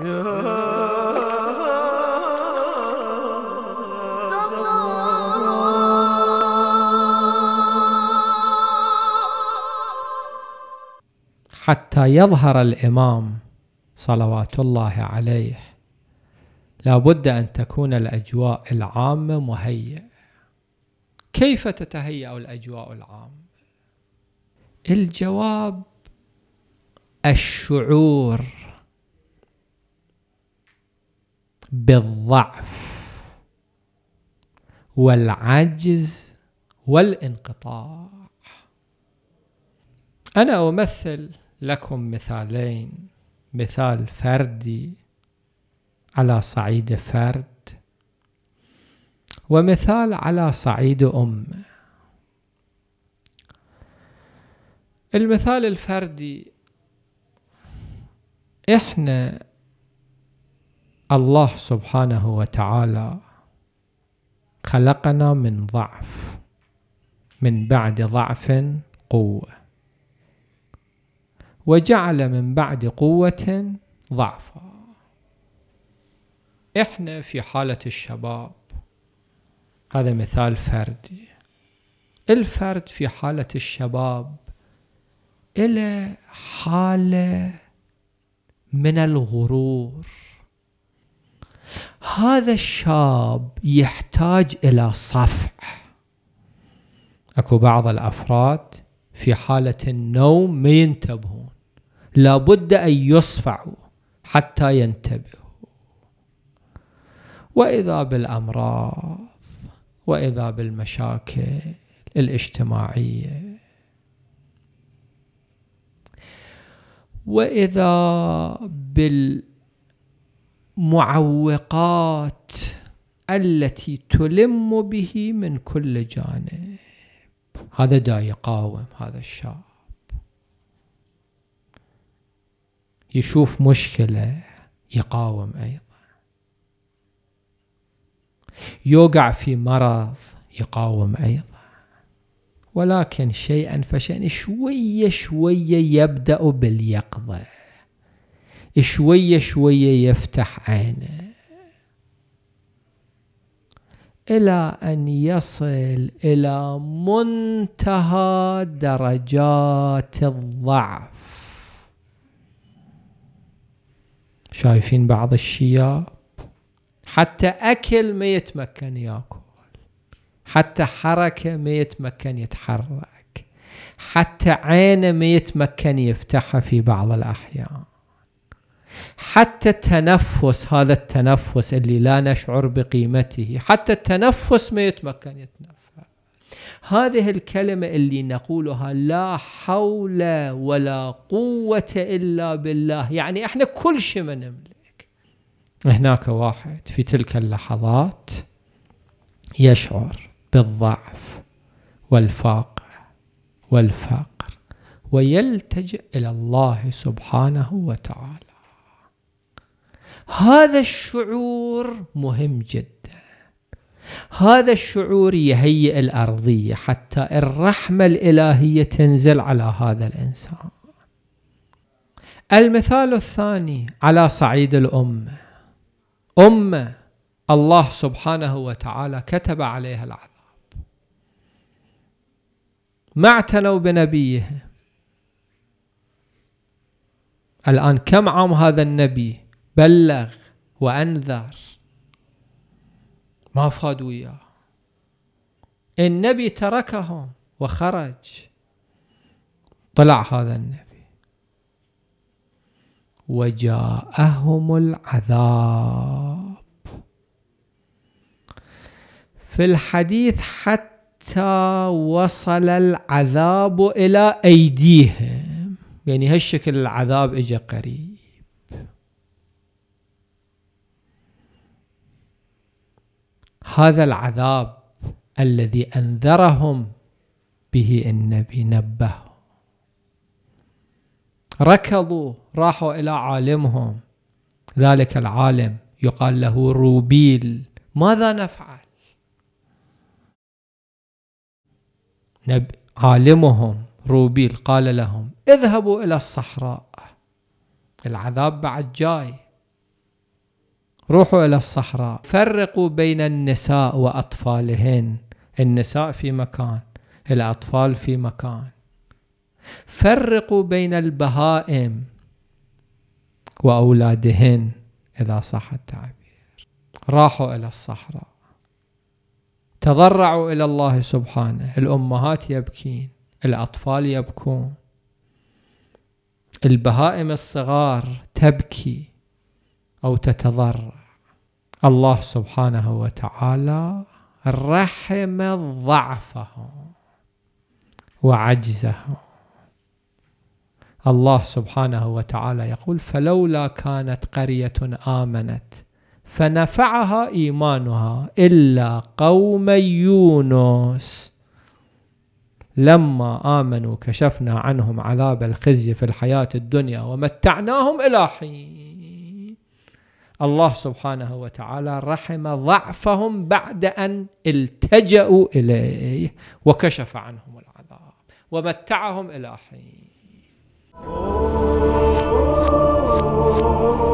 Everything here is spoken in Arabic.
حتى يظهر الإمام صلوات الله عليه لابد أن تكون الأجواء العامة مهيئة كيف تتهيأ الأجواء العامة؟ الجواب الشعور بالضعف والعجز والانقطاع انا امثل لكم مثالين مثال فردي على صعيد فرد ومثال على صعيد امه المثال الفردي احنا الله سبحانه وتعالى خلقنا من ضعف من بعد ضعف قوة وجعل من بعد قوة ضعفا احنا في حالة الشباب هذا مثال فردي الفرد في حالة الشباب إلى حالة من الغرور هذا الشاب يحتاج الى صفح اكو بعض الافراد في حاله النوم ما ينتبهون لابد ان يصفعوا حتى ينتبهوا واذا بالامراض واذا بالمشاكل الاجتماعيه واذا بال معوقات التي تلم به من كل جانب هذا دا يقاوم هذا الشاب يشوف مشكلة يقاوم أيضا يوقع في مرض يقاوم أيضا ولكن شيئا فشيئا شوية شوية يبدأ باليقظة شوية شوية يفتح عينه إلى أن يصل إلى منتهى درجات الضعف شايفين بعض الشياب حتى أكل ما يتمكن يأكل حتى حركة ما يتمكن يتحرك حتى عينه ما يتمكن يفتحها في بعض الأحيان حتى التنفس هذا التنفس اللي لا نشعر بقيمته حتى التنفس ما يتمكن يتنفس هذه الكلمة اللي نقولها لا حول ولا قوة إلا بالله يعني إحنا كل شيء ما نملك هناك واحد في تلك اللحظات يشعر بالضعف والفاقة والفقر ويلتجئ إلى الله سبحانه وتعالى هذا الشعور مهم جدا هذا الشعور يهيئ الأرضية حتى الرحمة الإلهية تنزل على هذا الإنسان المثال الثاني على صعيد الأمة أمة الله سبحانه وتعالى كتب عليها العذاب ما اعتنوا بنبيه الآن كم عام هذا النبي بلغ وأنذر ما فاد وياه النبي تركهم وخرج طلع هذا النبي وجاءهم العذاب في الحديث حتى وصل العذاب إلى أيديهم يعني هالشكل العذاب إجا قريب هذا العذاب الذي انذرهم به النبي نبههم ركضوا راحوا الى عالمهم ذلك العالم يقال له روبيل ماذا نفعل نب... عالمهم روبيل قال لهم اذهبوا الى الصحراء العذاب بعد جاي روحوا إلى الصحراء فرقوا بين النساء وأطفالهن النساء في مكان الأطفال في مكان فرقوا بين البهائم وأولادهن إذا صح التعبير راحوا إلى الصحراء تضرعوا إلى الله سبحانه الأمهات يبكين الأطفال يبكون البهائم الصغار تبكي أو تتضرع الله سبحانه وتعالى رحم ضعفه وعجزه الله سبحانه وتعالى يقول فلولا كانت قرية آمنت فنفعها إيمانها إلا قوم يونس لما آمنوا كشفنا عنهم عذاب الخزي في الحياة الدنيا ومتعناهم إلى حين الله سبحانه وتعالى رحم ضعفهم بعد أن التجأوا إليه وكشف عنهم العذاب ومتعهم إلى حين